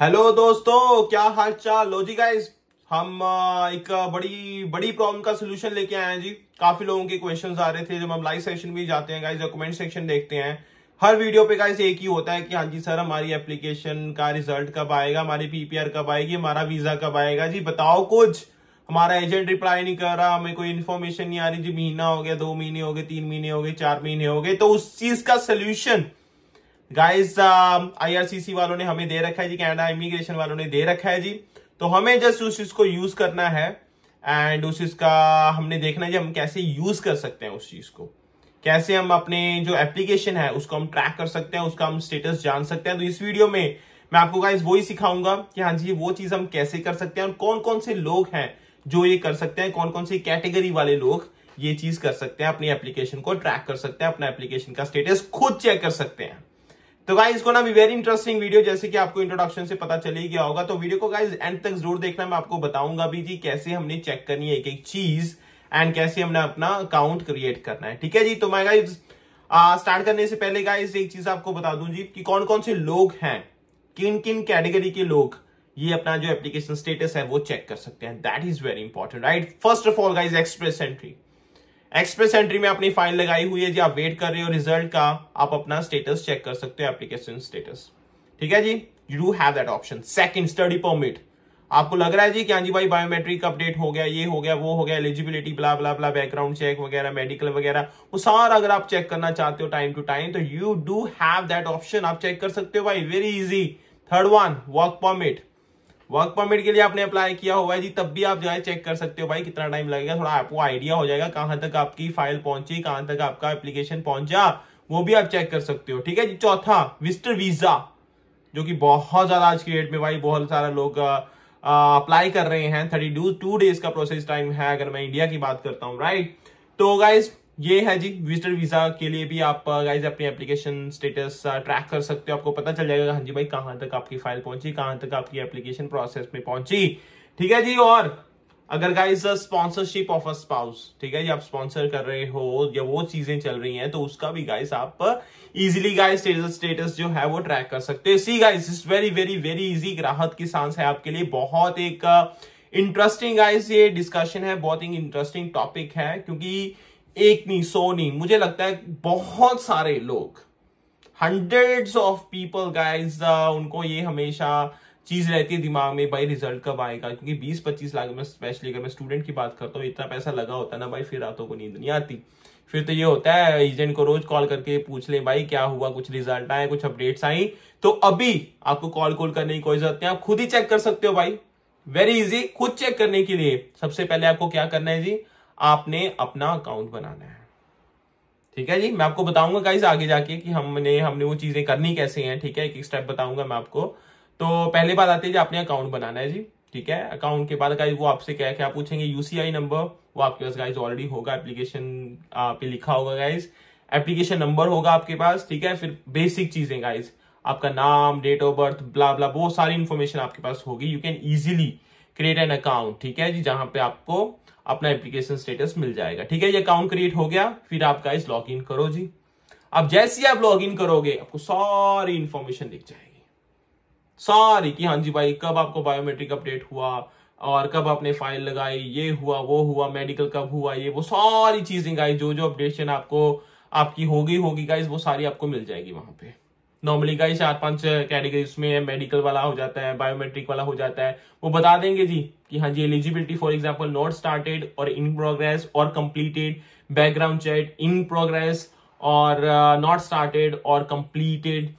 hello दोस्तों क्या हाल चाल लो जी गाइस हम एक बड़ी बड़ी प्रॉब्लम का सोल्यूशन लेके आए हैं जी काफी लोगों के क्वेश्चन आ रहे थे जब हम लाइव सेशन भी जाते हैं गाइस कमेंट सेक्शन देखते हैं हर वीडियो पे गाइस एक ही होता है कि हाँ जी सर हमारी एप्लीकेशन का रिजल्ट कब आएगा हमारी पीपीआर कब आएगी हमारा वीजा कब आएगा जी बताओ कुछ हमारा एजेंट रिप्लाई नहीं कर रहा हमें कोई इन्फॉर्मेशन नहीं आ रही जी महीना हो गया दो महीने हो गए तीन महीने हो गए चार महीने हो गए तो उस चीज का सोल्यूशन गाइस आईआरसीसी um, वालों ने हमें दे रखा है जी कैनेडा इमिग्रेशन वालों ने दे रखा है जी तो हमें जस्ट उस चीज को यूज करना है एंड उस चीज का हमने देखना है जी हम कैसे यूज कर सकते हैं उस चीज को कैसे हम अपने जो एप्लीकेशन है उसको हम ट्रैक कर सकते हैं उसका हम स्टेटस जान सकते हैं तो इस वीडियो में मैं आपको गाइज वही सिखाऊंगा कि हाँ जी वो चीज हम कैसे कर सकते हैं और कौन कौन से लोग हैं जो ये कर सकते हैं कौन कौन से कैटेगरी वाले लोग ये चीज कर सकते हैं अपनी एप्लीकेशन को ट्रैक कर सकते हैं अपना एप्लीकेशन का स्टेटस खुद चेक कर सकते हैं तो गाइज को ना भी वेरी इंटरेस्टिंग वीडियो जैसे कि आपको इंट्रोडक्शन से पता चल ही गया होगा तो वीडियो को गाइज एंड तक जरूर देखना मैं आपको बताऊंगा भी जी कैसे हमने चेक करनी है एक एक चीज एंड कैसे हमने अपना अकाउंट क्रिएट करना है ठीक है जी तो मैं गाइज स्टार्ट करने से पहले गाइज एक चीज आपको बता दू जी कि कौन कौन से लोग हैं किन किन कैटेगरी के लोग ये अपना जो एप्लीकेशन स्टेटस है वो चेक कर सकते हैं that is very important right first of all guys express entry express entry में अपनी फाइल लगाई हुई है जी आप वेट कर रहे हो रिजल्ट का आप अपना स्टेटस चेक कर सकते हो एप्लीकेशन स्टेटस ठीक है जी you do have that option second study permit आपको लग रहा है जी कि हाँ जी भाई बायोमेट्रिक अपडेट हो गया ये हो गया वो हो गया eligibility blah blah blah background check वगैरह मेडिकल वगैरह वो सारा अगर आप चेक करना चाहते हो टाइम टू टाइम तो you do have that option आप चेक कर सकते हो भाई very easy third one work permit work permit के लिए आपने अप्लाई किया हुआ है जी तब भी आप जो है चेक कर सकते हो भाई कितना टाइम लगेगा थोड़ा आपको आइडिया हो जाएगा कहां तक आपकी फाइल पहुंची कहां तक आपका एप्लीकेशन पहुंचा वो भी आप चेक कर सकते हो ठीक है जी चौथा विस्टर वीजा जो कि बहुत ज्यादा आज की डेट में भाई बहुत सारा लोग अप्लाई कर रहे हैं थर्टी टू डेज का प्रोसेस टाइम है अगर मैं इंडिया की बात करता हूँ राइट तो गाइज ये है जी विजिटर वीजा के लिए भी आप गाइज uh, अपनी एप्लीकेशन स्टेटस ट्रैक कर सकते हो आपको पता चल जाएगा हाँ जी भाई कहां तक आपकी फाइल पहुंची कहां तक आपकी एप्लीकेशन प्रोसेस में पहुंची ठीक है जी और अगर guys sponsorship of a spouse ठीक है जी आप स्पॉन्सर कर रहे हो या वो चीजें चल रही हैं तो उसका भी गाइस आप इजिली गाइज स्टेटस जो है वो ट्रैक कर सकते हो see guys is very very very easy राहत की सांस है आपके लिए बहुत एक इंटरेस्टिंग uh, गाइज ये डिस्कशन है बहुत ही इंटरेस्टिंग टॉपिक है क्योंकि एक नहीं सो नहीं मुझे लगता है बहुत सारे लोग हंड्रेड्स ऑफ पीपल गाइज उनको ये हमेशा चीज रहती है दिमाग में भाई रिजल्ट कब आएगा क्योंकि बीस पच्चीस लाख में स्पेशली अगर मैं स्टूडेंट की बात करता हूँ इतना पैसा लगा होता है ना भाई फिर रातों को नींद नहीं आती फिर तो ये होता है एजेंट को रोज कॉल करके पूछ ले भाई क्या हुआ कुछ रिजल्ट आए कुछ अपडेट्स आई तो अभी आपको कॉल कॉल करने की कोई जरूरत नहीं आप खुद ही चेक कर सकते हो भाई वेरी इजी खुद चेक करने के लिए सबसे पहले आपको क्या करना है जी आपने अपना अकाउंट बनाना है ठीक है जी मैं आपको बताऊंगा गाइज आगे जाके कि हमने हमने वो चीजें करनी कैसे हैं ठीक है एक एक स्टेप बताऊंगा मैं आपको तो पहले बात आती है जी आपने अकाउंट बनाना है जी ठीक है अकाउंट के बाद गाइज वो आपसे क्या क्या पूछेंगे यूसीआई नंबर वो आपके पास गाइज ऑलरेडी होगा एप्लीकेशन पे लिखा होगा गाइज एप्लीकेशन नंबर होगा आपके पास ठीक है फिर बेसिक चीजें गाइज आपका नाम date of birth blah blah बहुत सारी इन्फॉर्मेशन आपके पास होगी you can easily create an account ठीक है जी जहां पे आपको अपना एप्लीकेशन स्टेटस मिल जाएगा ठीक है ये अकाउंट क्रिएट हो गया फिर आप गाइस लॉग इन करो जी अब जैसे ही आप लॉग इन करोगे आपको सारी इंफॉर्मेशन दिख जाएगी सारी कि हाँ जी भाई कब आपको बायोमेट्रिक अपडेट हुआ और कब आपने फाइल लगाई ये हुआ वो हुआ मेडिकल कब हुआ ये वो सारी चीजें गाइस जो जो अपडेशन आपको आपकी होगी होगी गाइस वो सारी आपको मिल जाएगी वहां पे नॉर्मली का चार पांच कैटेगरीज में मेडिकल वाला हो जाता है बायोमेट्रिक वाला हो जाता है वो बता देंगे जी कि हाँ जी eligibility for example not started और इन प्रोग्रेस और completed background check in progress और नॉट uh, स्टार्टेड और कंप्लीटेड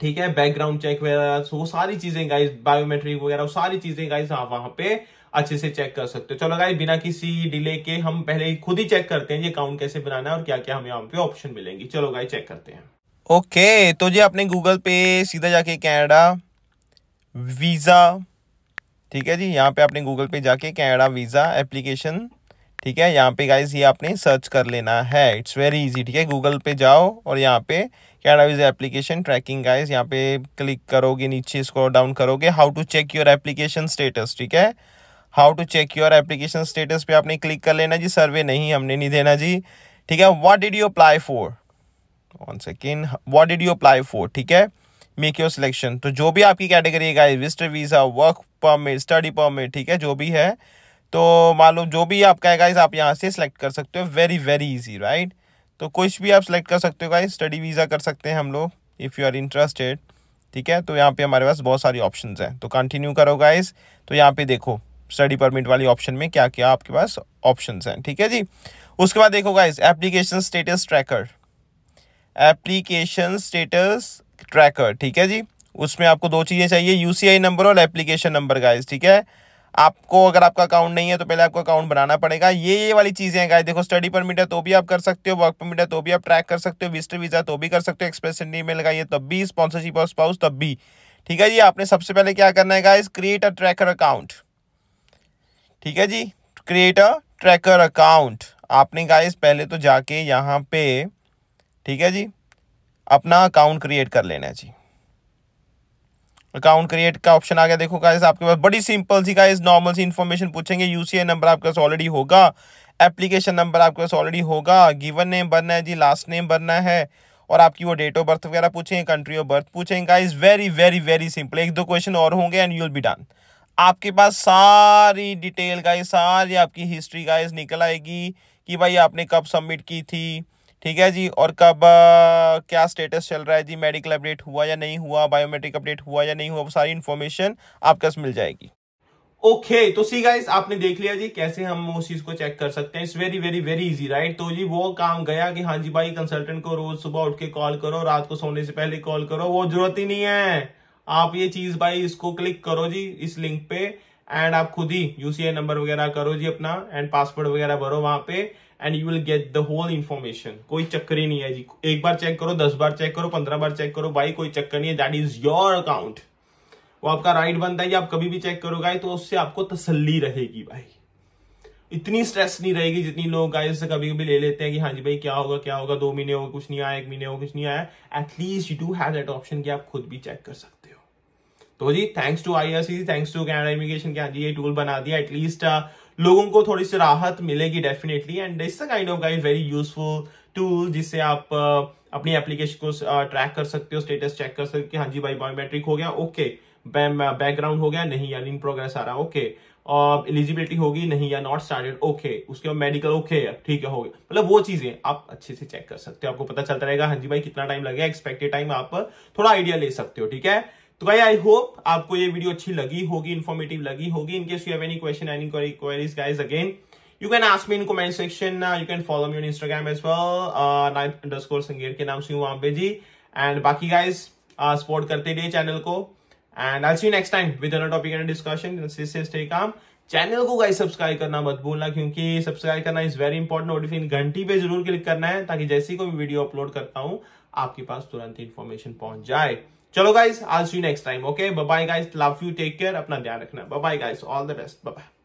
ठीक है बैकग्राउंड चेक वगैरह वो सारी चीजें गाइज बायोमेट्रिक वगैरह वो सारी चीजें गाइज आप वहां पे अच्छे से चेक कर सकते हो चलो गाइस बिना किसी डिले के हम पहले खुद ही चेक करते हैं ये अकाउंट कैसे बनाना है और क्या क्या हमें यहाँ पे ऑप्शन मिलेंगी चलो गाइस चेक करते हैं ओके तो जी आपने गूगल पे सीधा जाके कैनेडा वीज़ा ठीक है जी यहाँ पे आपने गूगल पे जाके कैनेडा वीज़ा एप्लीकेशन ठीक है यहाँ पे गाइज ये आपने सर्च कर लेना है इट्स वेरी इजी ठीक है गूगल पे जाओ और यहाँ पे Canada visa application tracking guys यहाँ पे क्लिक करोगे नीचे इसको डाउन करोगे how to check your application status ठीक है how to check your application status पे आपने क्लिक कर लेना जी सर्वे नहीं हमने नहीं देना जी ठीक है what did you apply for one second what did you apply for ठीक है मेक योर सिलेक्शन तो जो भी आपकी कैटेगरी है guys visitor visa work permit study permit ठीक है जो भी है तो मालूम जो भी आपका है गाइस आप यहाँ से सिलेक्ट कर सकते हो वेरी वेरी इजी राइट तो कुछ भी आप सिलेक्ट कर सकते हो गाइस स्टडी वीज़ा कर सकते हैं हम लोग इफ़ यू आर इंटरेस्टेड ठीक है तो यहाँ पे हमारे पास बहुत सारी ऑप्शन हैं तो कंटिन्यू करो गाइस तो यहाँ पे देखो स्टडी परमिट वाली ऑप्शन में क्या क्या आपके पास ऑप्शन हैं ठीक है जी उसके बाद देखो guys application status tracker application status tracker ठीक है जी उसमें आपको दो चीज़ें चाहिए यूसीआई नंबर और एप्लीकेशन नंबर गाइज ठीक है आपको अगर आपका अकाउंट नहीं है तो पहले आपको अकाउंट बनाना पड़ेगा ये ये वाली चीज़ें हैं गाइस देखो स्टडी परमिट है तो भी आप कर सकते हो वर्क परमिट है तो भी आप ट्रैक कर सकते हो विस्टर वीज़ा तो भी कर सकते हो एक्सप्रेस एंट्री में लगाइए तब भी स्पॉन्सरशिप और स्पाउस तब भी ठीक है जी आपने सबसे पहले क्या करना है guys create a tracker account ठीक है जी क्रिएट अ ट्रैकर अकाउंट आपने गाइज पहले तो जाके यहाँ पे ठीक है जी अपना अकाउंट क्रिएट कर लेना है जी अकाउंट क्रिएट का ऑप्शन आ गया देखो गाइस आपके पास बड़ी सिंपल सी गाइस नॉर्मल सी इन्फॉर्मेशन पूछेंगे यूसीए नंबर आपके पास ऑलरेडी होगा एप्लीकेशन नंबर आपके पास ऑलरेडी होगा गिवन नेम बनना है जी लास्ट नेम बनना है और आपकी वो डेट ऑफ बर्थ वगैरह पूछेंगे कंट्री ऑफ बर्थ पूछेंगे guys very very very simple एक दो क्वेश्चन और होंगे एंड यूल बी डन आपके पास सारी डिटेल गाइज सारी आपकी हिस्ट्री गाइज निकल आएगी कि भाई आपने कब सबमिट की थी ठीक है जी और कब क्या स्टेटस चल रहा है जी मेडिकल अपडेट हुआ या नहीं हुआ बायोमेट्रिक अपडेट हुआ या नहीं हुआ वो सारी इन्फॉर्मेशन आपके पास मिल जाएगी ओके okay, तो सी गाइस आपने देख लिया जी कैसे हम उस चीज को चेक कर सकते हैं it's very very very easy right तो जी वो काम गया कि हाँ जी भाई कंसल्टेंट को रोज सुबह उठ के कॉल करो रात को सोने से पहले कॉल करो वो जरूरत ही नहीं है आप ये चीज भाई इसको क्लिक करो जी इस लिंक पे एंड आप खुद ही यूसीआई नंबर वगैरह करो जी अपना एंड पासवर्ड वगैरह भरो वहां पे and you will get the whole information कोई चक्कर ही नहीं है जी एक बार चेक करो दस बार चेक करो पंद्रह बार चेक करो भाई कोई चक्कर नहीं है दैट इज योर अकाउंट वो आपका राइट बनता है आप कभी भी चेक करोगे तो उससे आपको तसल्ली रहेगी भाई इतनी स्ट्रेस नहीं रहेगी जितनी लोग आए से कभी कभी ले लेते हैं कि हाँ जी भाई क्या होगा क्या होगा दो महीने हो कुछ नहीं आया एक महीने हो कुछ नहीं आया at least you do have that option कि आप खुद भी चेक कर सकते हो तो जी thanks to IRCC thanks to Canada immigration के ये टूल बना दिया एटलीस्ट uh, लोगों को थोड़ी सी राहत मिलेगी definitely and it's kind of guide very useful tool जिससे आप uh, अपनी एप्लीकेशन को ट्रैक uh, कर सकते हो स्टेटस चेक कर सकते हो हाँ जी भाई बायोमेट्रिक हो गया ओके बैकग्राउंड हो गया नहीं यार इन प्रोग्रेस आ रहा ओके इलिजिबिलिटी एलिजिबिलिटी होगी नहीं या नॉट स्टार्टेड ओके उसके बाद मेडिकल ओके ठीक है हो गया मतलब वो चीजें आप अच्छे से चेक कर सकते हो आपको पता चलता रहेगा हाँ जी भाई कितना टाइम लगेगा एक्सपेक्टेड टाइम आप थोड़ा आइडिया ले सकते हो ठीक है तो भाई आई होप आपको ये वीडियो अच्छी लगी होगी इन्फॉर्मेटिव लगी होगी in case you have any question any queries guys again you can ask me in comment section you can follow me on Instagram as well night underscore के नाम से हूँ वहां पे जी एंड बाकी गाइज सपोर्ट uh, करते रहिए चैनल को and I see you next time with another topic and discussion stay calm channel को गाइज सब्सक्राइब करना मत भूलना क्योंकि सब्सक्राइब करना इज वेरी इंपॉर्टेंट और फिर घंटी पे जरूर क्लिक करना है ताकि जैसे ही कोई वीडियो अपलोड करता हूँ आपके पास तुरंत इन्फॉर्मेशन पहुंच जाए चलो गाइज आज see next time okay bye guys love you take care अपना ध्यान रखना bye guys all the best bye